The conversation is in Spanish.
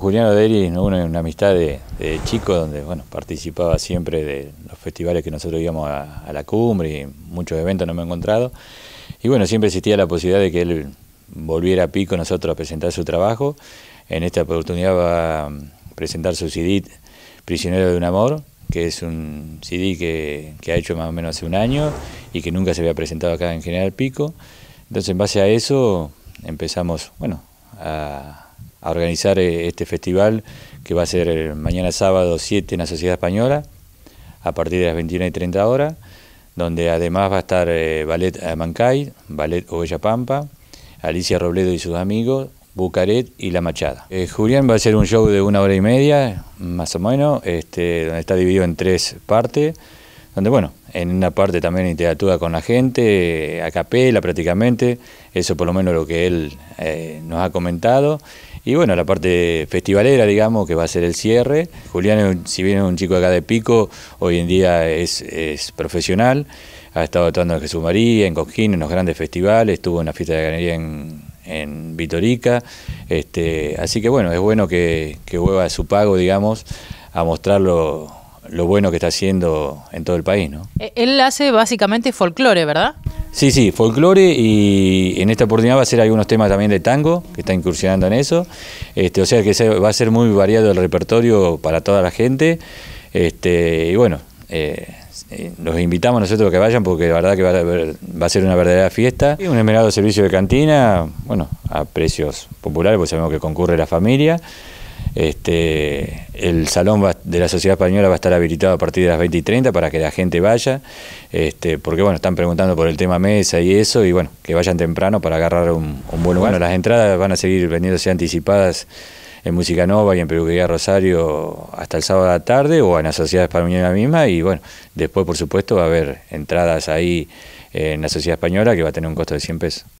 Juliano Deri es una, amistad de, chico donde bueno, participaba siempre de los festivales que nosotros íbamos a, la cumbre y muchos eventos no me he encontrado. Y bueno, siempre existía la posibilidad de que él volviera a Pico nosotros a presentar su trabajo. En esta oportunidad va a presentar su CD Prisionero de un Amor, que es un CD que, que ha hecho más o menos hace un año y que nunca se había presentado acá en General Pico. Entonces, en base a eso, empezamos, bueno, a a organizar eh, este festival que va a ser eh, mañana sábado 7 en la Sociedad Española, a partir de las 21 y 30 horas, donde además va a estar eh, Ballet Mancay, Ballet Oella Pampa, Alicia Robledo y sus amigos, Bucaret y La Machada. Eh, Julián va a ser un show de una hora y media, más o menos, este, donde está dividido en tres partes donde bueno, en una parte también interactúa con la gente, a capela prácticamente, eso por lo menos lo que él eh, nos ha comentado. Y bueno, la parte festivalera, digamos, que va a ser el cierre. Julián, si bien es un chico acá de Pico, hoy en día es, profesional, ha estado actuando en Jesús María, en Coquín, en los grandes festivales, estuvo en la fiesta de ganadería en, Vitorica. Este, así que bueno, es bueno que, que a su pago, digamos, a mostrarlo lo bueno que está haciendo en todo el país, ¿no? Eh, él hace básicamente folclore, ¿verdad? Sí, sí, folclore y en esta oportunidad va a ser algunos temas también de tango, que está incursionando en eso. Este, o sea que va a ser muy variado el repertorio para toda la gente. Este, y bueno, eh, eh, los invitamos nosotros que vayan porque la verdad que va a, ser una verdadera fiesta. Y un esmerado servicio de cantina, bueno, a precios populares, porque sabemos que concurre la familia. Este, el salón de la Sociedad Española va a estar habilitado a partir de las 20 y 30 para que la gente vaya, este, porque bueno, están preguntando por el tema mesa y eso, y bueno, que vayan temprano para agarrar un, buen lugar. Bueno, las entradas van a seguir vendiéndose anticipadas en Música Nova y en Peluquería Rosario hasta el sábado la tarde o en la Sociedad Española misma, y bueno, después por supuesto va a haber entradas ahí en la Sociedad Española que va a tener un costo de 100 pesos.